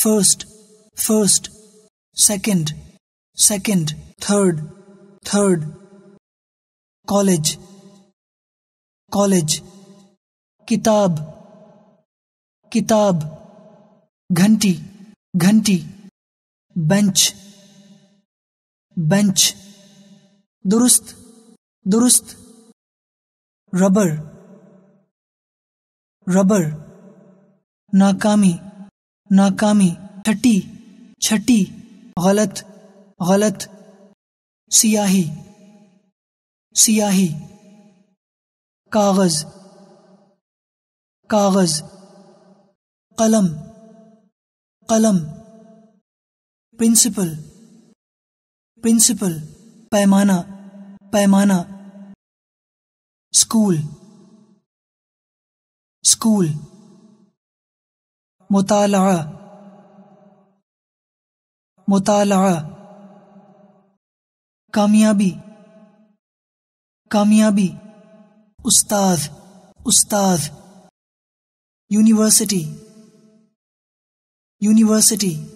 first, first, second, second, third, third, college, college, kitab, kitab, ghanti, ghanti, bench, bench, durust, durust, rubber, rubber, नाकामी नाकामी छठी छठी गलत गलत सियाही सियाही कागज कागज कलम कलम प्रिंसिपल प्रिंसिपल पैमाना पैमाना स्कूल स्कूल मुताला मुताला कामयाबी कामयाबी उस्ताद उस्ताद यूनिवर्सिटी यूनिवर्सिटी